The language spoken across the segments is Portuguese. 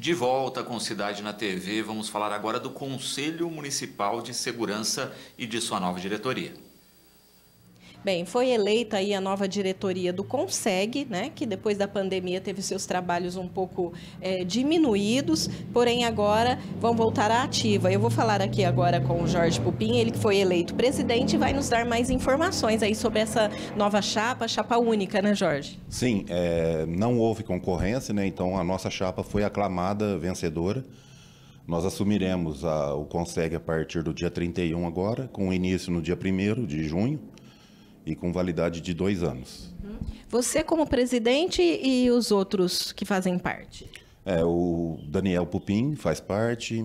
De volta com Cidade na TV, vamos falar agora do Conselho Municipal de Segurança e de sua nova diretoria. Bem, foi eleita aí a nova diretoria do Conseg, né, que depois da pandemia teve seus trabalhos um pouco é, diminuídos, porém agora vão voltar à ativa. Eu vou falar aqui agora com o Jorge Pupim, ele que foi eleito presidente e vai nos dar mais informações aí sobre essa nova chapa, chapa única, né, Jorge? Sim, é, não houve concorrência, né, então a nossa chapa foi aclamada vencedora. Nós assumiremos a, o Conseg a partir do dia 31 agora, com início no dia 1 de junho e com validade de dois anos. Uhum. Você como presidente e os outros que fazem parte? É, o Daniel Pupim faz parte,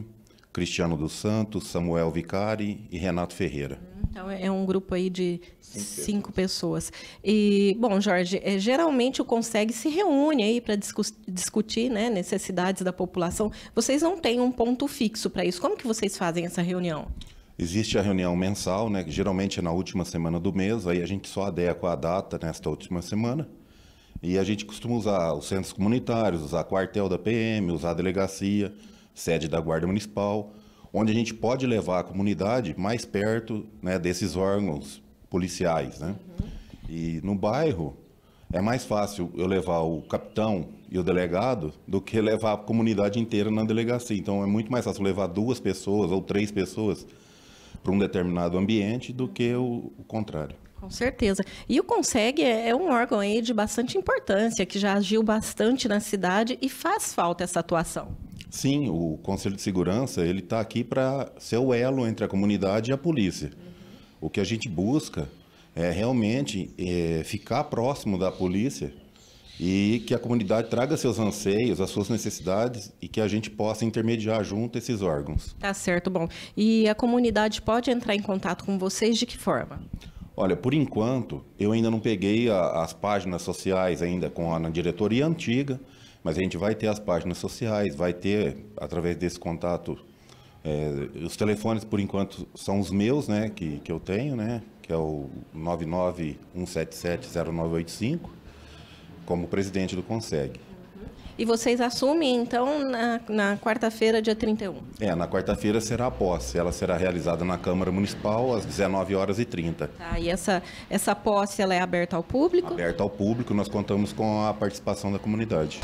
Cristiano dos Santos, Samuel Vicari e Renato Ferreira. Uhum. Então é um grupo aí de cinco, cinco pessoas. pessoas. E bom, Jorge, é, geralmente o Consegue se reúne aí para discu discutir né, necessidades da população. Vocês não têm um ponto fixo para isso. Como que vocês fazem essa reunião? Existe a reunião mensal, né, que geralmente é na última semana do mês, aí a gente só adequa a data nesta última semana. E a gente costuma usar os centros comunitários, usar quartel da PM, usar a delegacia, sede da Guarda Municipal, onde a gente pode levar a comunidade mais perto né, desses órgãos policiais. Né? Uhum. E no bairro, é mais fácil eu levar o capitão e o delegado do que levar a comunidade inteira na delegacia. Então é muito mais fácil levar duas pessoas ou três pessoas para um determinado ambiente do que o, o contrário. Com certeza. E o Conseg é, é um órgão aí de bastante importância, que já agiu bastante na cidade e faz falta essa atuação. Sim, o Conselho de Segurança ele está aqui para ser o elo entre a comunidade e a polícia. O que a gente busca é realmente é, ficar próximo da polícia e que a comunidade traga seus anseios, as suas necessidades e que a gente possa intermediar junto esses órgãos. Tá certo, bom. E a comunidade pode entrar em contato com vocês de que forma? Olha, por enquanto, eu ainda não peguei a, as páginas sociais ainda com a na diretoria antiga, mas a gente vai ter as páginas sociais, vai ter, através desse contato, é, os telefones, por enquanto, são os meus, né, que, que eu tenho, né, que é o 991770985 como presidente do CONSEG. Uhum. E vocês assumem, então, na, na quarta-feira, dia 31? É, na quarta-feira será a posse. Ela será realizada na Câmara Municipal às 19 horas e 30. Tá, e essa, essa posse ela é aberta ao público? Aberta ao público, nós contamos com a participação da comunidade.